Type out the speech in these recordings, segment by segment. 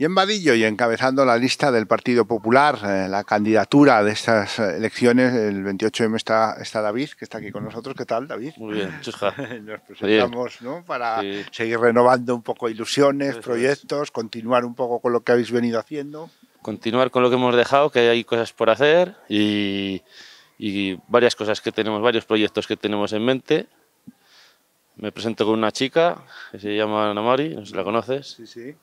Y en Vadillo, y encabezando la lista del Partido Popular, eh, la candidatura de estas elecciones, el 28M está, está David, que está aquí con nosotros. ¿Qué tal, David? Muy bien, chusca. Nos presentamos para seguir renovando un poco ilusiones, proyectos, continuar un poco con lo que habéis venido haciendo. Continuar con lo que hemos dejado, que hay cosas por hacer y, varias cosas que tenemos, varios proyectos que tenemos en mente me presento con una chica que se llama Ana Mari, no la conoces. Sí, sí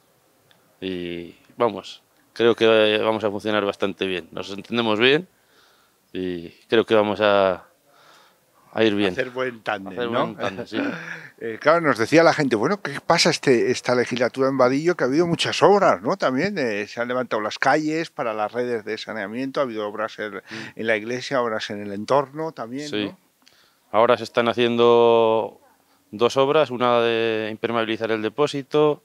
y vamos, creo que eh, vamos a funcionar bastante bien. Nos entendemos bien y creo que vamos a, ir bien. Hacer buen tándem, ¿no? Eh, claro, nos decía la gente, bueno, ¿qué pasa este, esta legislatura en Vadillo? Que ha habido muchas obras, ¿no? También eh, se han levantado las calles para las redes de saneamiento, ha habido obras mm. en, la iglesia, obras en el entorno también, sí. ¿no? Ahora se están haciendo dos obras, una de impermeabilizar el depósito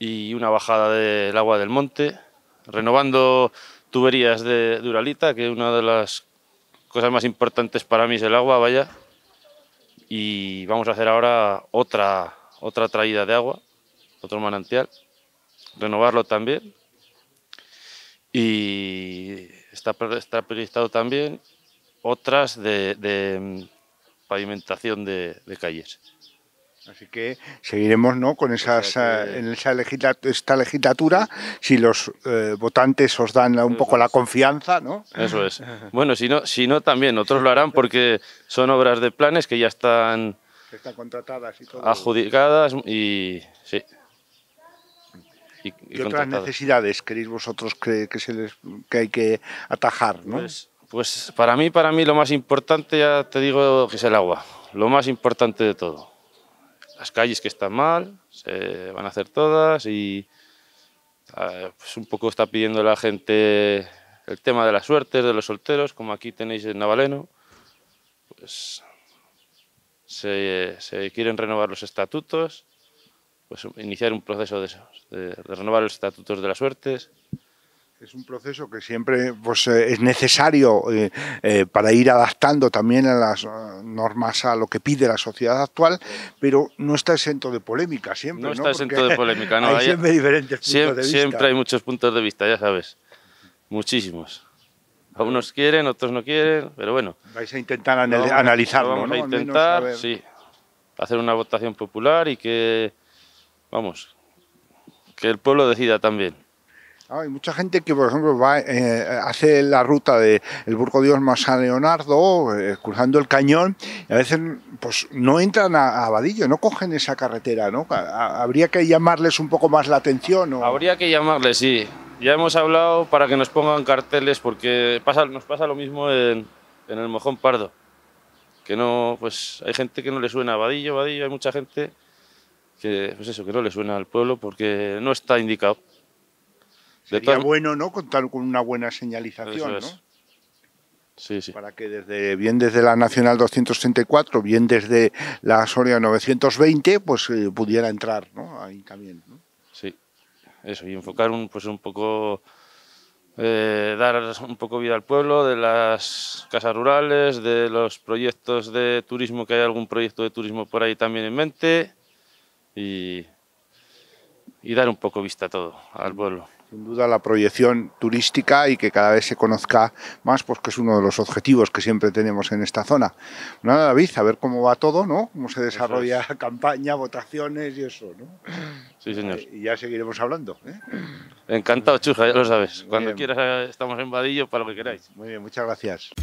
y una bajada del agua del monte, renovando tuberías de Duralita, que es una de las cosas más importantes para mí es el agua, vaya. Y vamos a hacer ahora otra, otra traída de agua, otro manantial, renovarlo también. Y está, está proyectado también otras de, mm, pavimentación de calles. Así que seguiremos ¿no? con esas, en esa esta legislatura, si los eh, votantes os dan un poco la confianza. ¿no? Eso es. Bueno, si no, si no, también otros lo harán porque son obras de planes que ya están, adjudicadas y sí. Y, ¿Qué otras necesidades queréis vosotros que, hay que atajar? ¿no? Pues, pues, para mí, para mí lo más importante, ya te digo, que es el agua. Lo más importante de todo las calles que están mal, se van a hacer todas y ah, pues un poco está pidiendo la gente el tema de las suertes, de los solteros, como aquí tenéis en Navaleno, pues se, quieren renovar los estatutos, pues iniciar un proceso de, de renovar los estatutos de las suertes, es un proceso que siempre pues, eh, es necesario eh, eh, para ir adaptando también a las normas a lo que pide la sociedad actual, pero no está exento de polémica siempre. No, ¿no? está exento de polémica, no. Hay, siempre diferentes puntos de vista. Siempre hay muchos puntos de vista, ya sabes. Muchísimos. Algunos quieren, otros no quieren, pero bueno. Vais a intentar analizarlo, vamos a intentar, sí. Hacer una votación popular y que, vamos, que el pueblo decida también. Hay mucha gente que, por ejemplo, eh, hace la ruta de el Burgo Dios más a Leonardo, eh, cruzando el cañón, y a veces pues, no entran a, a no cogen esa carretera, ¿no? habría que llamarles un poco más la atención. ¿o? Habría que llamarles, sí. Ya hemos hablado para que nos pongan carteles, porque pasa, nos pasa lo mismo en, el Mojón Pardo. Que no, pues hay gente que no le suena a Vadillo, hay mucha gente que, pues eso, que no le suena al pueblo porque no está indicado. Sería bueno, ¿no? Contar con una buena señalización, Sí, sí. Para que desde, bien desde la Nacional 234, bien desde la Soria 920, pues eh, pudiera entrar, ¿no? Ahí también, Sí, eso, y enfocar un, pues un poco, eh, dar un poco vida al pueblo, de las casas rurales, de los proyectos de turismo, que hay algún proyecto de turismo por ahí también en mente, y, y dar un poco vista a todo, al pueblo sin duda la proyección turística y que cada vez se conozca más, pues que es uno de los objetivos que siempre tenemos en esta zona. Nada, David, a ver cómo va todo, ¿no? Cómo se desarrolla campaña, votaciones y eso, ¿no? Sí, señor. Eh, y ya seguiremos hablando. ¿eh? Encantado, Chuja, ya lo sabes. Cuando quieras eh, estamos en Vadillo para lo que queráis. Muy bien, muchas gracias.